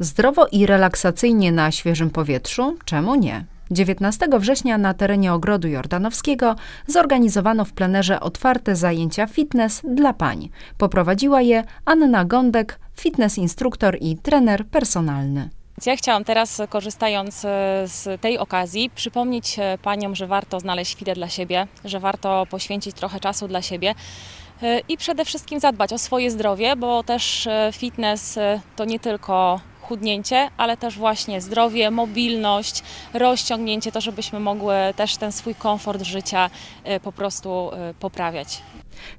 Zdrowo i relaksacyjnie na świeżym powietrzu? Czemu nie? 19 września na terenie Ogrodu Jordanowskiego zorganizowano w plenerze otwarte zajęcia fitness dla pań. Poprowadziła je Anna Gądek, fitness instruktor i trener personalny. Ja chciałam teraz, korzystając e, z tej okazji, przypomnieć e, paniom, że warto znaleźć chwilę dla siebie, że warto poświęcić trochę czasu dla siebie e, i przede wszystkim zadbać o swoje zdrowie, bo też fitness to nie tylko chudnięcie, ale też właśnie zdrowie, mobilność, rozciągnięcie, to żebyśmy mogły też ten swój komfort życia y, po prostu y, poprawiać.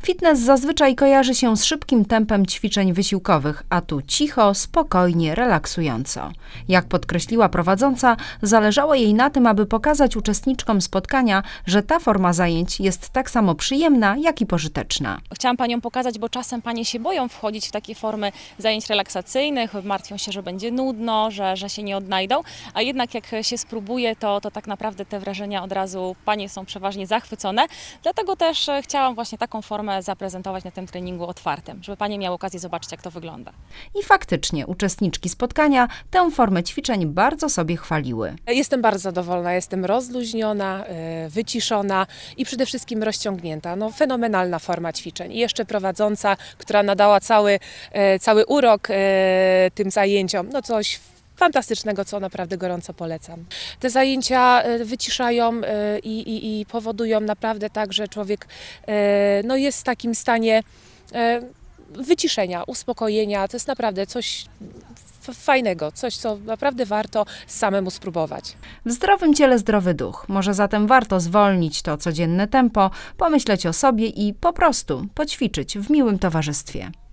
Fitness zazwyczaj kojarzy się z szybkim tempem ćwiczeń wysiłkowych, a tu cicho, spokojnie, relaksująco. Jak podkreśliła prowadząca, zależało jej na tym, aby pokazać uczestniczkom spotkania, że ta forma zajęć jest tak samo przyjemna, jak i pożyteczna. Chciałam paniom pokazać, bo czasem panie się boją wchodzić w takie formy zajęć relaksacyjnych, martwią się, że będzie będzie nudno, że, że się nie odnajdą, a jednak jak się spróbuje, to, to tak naprawdę te wrażenia od razu panie są przeważnie zachwycone. Dlatego też chciałam właśnie taką formę zaprezentować na tym treningu otwartym, żeby panie miały okazję zobaczyć, jak to wygląda. I faktycznie uczestniczki spotkania tę formę ćwiczeń bardzo sobie chwaliły. Jestem bardzo zadowolona, jestem rozluźniona, e, wyciszona i przede wszystkim rozciągnięta. No, fenomenalna forma ćwiczeń. I jeszcze prowadząca, która nadała cały, e, cały urok e, tym zajęciom, no coś fantastycznego, co naprawdę gorąco polecam. Te zajęcia e, wyciszają e, i, i, i powodują naprawdę tak, że człowiek e, no, jest w takim stanie wyciszenia, uspokojenia. To jest naprawdę coś fajnego, coś, co naprawdę warto samemu spróbować. W zdrowym ciele zdrowy duch. Może zatem warto zwolnić to codzienne tempo, pomyśleć o sobie i po prostu poćwiczyć w miłym towarzystwie.